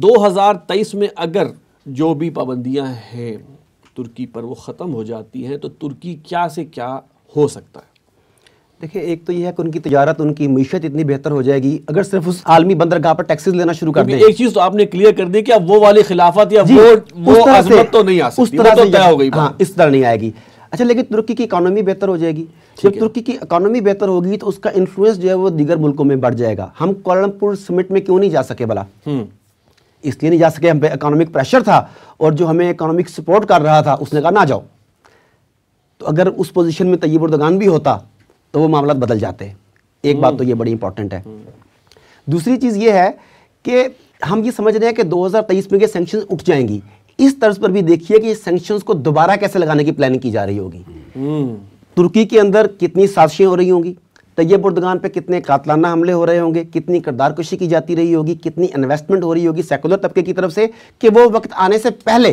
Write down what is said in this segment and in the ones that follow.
2023 में अगर जो भी पाबंदियां हैं तुर्की पर वो ख़त्म हो जाती हैं तो तुर्की क्या से क्या हो सकता है देखिए एक तो यह है कि उनकी तजारत उनकी मीशत इतनी बेहतर हो जाएगी अगर सिर्फ उस आलमी बंदरगाह पर टैक्सेस लेना शुरू कर दें एक चीज़ तो आपने क्लियर कर दी कि अब वो वाली खिलाफत या वो वो अजमत तो नहीं आ सकती उस तरह तो तय हो गई हाँ इस तरह नहीं आएगी अच्छा लेकिन तुर्की की इकानमी बेहतर हो जाएगी जब तुर्की की इकानमी बेहतर होगी तो उसका इन्फ्लुएंस जो है वो दीगर मुल्कों में बढ़ जाएगा हम कोलमपुर समिट में क्यों नहीं जा सके भला हम्म। इसलिए नहीं जा सके हम पे इकोनॉमिक प्रेशर था और जो हमें इकोनॉमिक सपोर्ट कर रहा था उसने कहा ना जाओ तो अगर उस पोजीशन में तय्यब उर्दगान भी होता तो वो मामला बदल जाते एक बात तो ये बड़ी इंपॉर्टेंट है दूसरी चीज़ ये है कि हम ये समझ रहे हैं कि 2023 में ये सेंक्शन उठ जाएंगी इस तर्ज पर भी देखिए कि सेंक्शन को दोबारा कैसे लगाने की प्लानिंग की जा रही होगी हम्म। तुर्की के अंदर कितनी साजिशें हो रही होंगी तैयब तो उर्दगान पर कितने कातलाना हमले हो रहे होंगे कितनी करदार कुशी की जाती रही होगी कितनी इन्वेस्टमेंट हो रही होगी सेकुलर तबके की तरफ से कि वो वक्त आने से पहले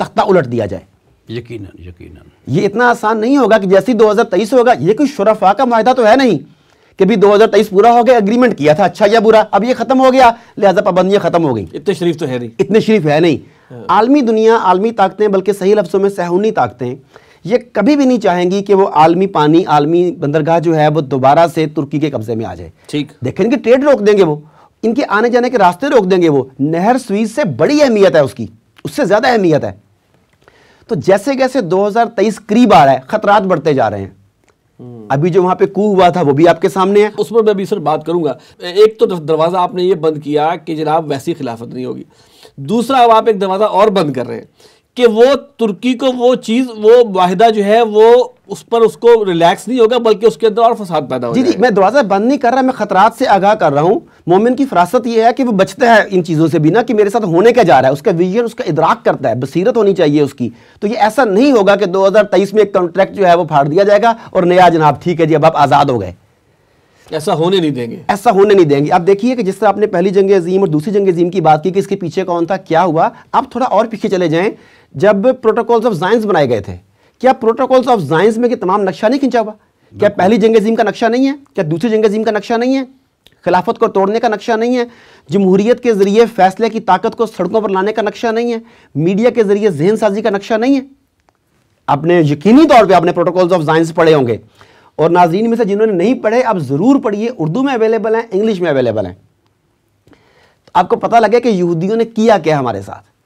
तख्ता उलट दिया जाए यकीन यकीन ये इतना आसान नहीं होगा कि जैसे ही होगा ये कोई शुरफा का माहा तो है नहीं कि भी 2023 पूरा हो गया एग्रीमेंट किया था अच्छा या बुरा अब ये खत्म हो गया लिहाजा पाबंदियां खत्म हो गई इतने शरीफ तो है नहीं इतने शरीफ है नहीं हाँ। आलमी दुनिया आलमी ताकतें बल्कि सही लफ्ज़ों में सहूनी ताकतें ये कभी भी नहीं चाहेंगी कि वो आलमी पानी आलमी बंदरगाह जो है वो दोबारा से तुर्की के कब्जे में आ जाए ठीक देखेंगे ट्रेड रोक देंगे वो इनके आने जाने के रास्ते रोक देंगे वो नहर स्वीज से बड़ी अहमियत है उसकी उससे ज़्यादा अहमियत है तो जैसे जैसे 2023 करीब आ रहा है खतरात बढ़ते जा रहे हैं हम्म। अभी जो वहां पे कू हुआ था वो भी आपके सामने है उस पर मैं भी सर बात करूंगा एक तो दरवाज़ा आपने ये बंद किया कि जनाब वैसी खिलाफत नहीं होगी दूसरा अब आप एक दरवाज़ा और बंद कर रहे हैं कि वो तुर्की को वो चीज़ वो वाहिदा जो है वो उस पर उसको रिलैक्स नहीं होगा बल्कि उसके अंदर और फसाद पैदा हो जी जी मैं दरवाज़ा बंद नहीं कर रहा मैं खतरात से आगाह कर रहा हूँ मोमिन की फरासत यह है कि वो बचता है इन चीज़ों से बिना कि मेरे साथ होने क्या जा रहा है उसका विजन उसका इदराक करता है बसीरत होनी चाहिए उसकी तो ये ऐसा नहीं होगा कि तेईस में एक कॉन्ट्रैक्ट जो है वो फाड़ दिया जाएगा और नया जनाब ठीक है जी अब आप आज़ाद हो गए ऐसा होने नहीं देंगे ऐसा होने नहीं देंगे आप देखिए कि जिस तरह आपने पहली जंग अजीम और दूसरी जंग अजीम की बात की कि इसके पीछे कौन था क्या हुआ आप थोड़ा और पीछे चले जाएं जब प्रोटोकॉल्स ऑफ साइंस बनाए गए थे क्या प्रोटोकॉल्स ऑफ साइंस में कि तमाम नक्शा नहीं खींचा हुआ क्या पहली जंग अजीम का नक्शा नहीं है क्या दूसरी जंग अजीम का नक्शा नहीं है खिलाफत को तोड़ने का नक्शा नहीं है जमहूरीत के ज़रिए फैसले की ताकत को सड़कों पर लाने का नक्शा नहीं है मीडिया के ज़रिए जहन साजी का नक्शा नहीं है अपने यकीनी तौर पे आपने प्रोटोकॉल्स ऑफ साइंस पढ़े होंगे और नाजीन में से जिन्होंने नहीं पढ़े आप ज़रूर पढ़िए उर्दू में अवेलेबल हैं इंग्लिश में अवेलेबल हैं तो आपको पता लगे कि यहूदियों ने किया क्या हमारे साथ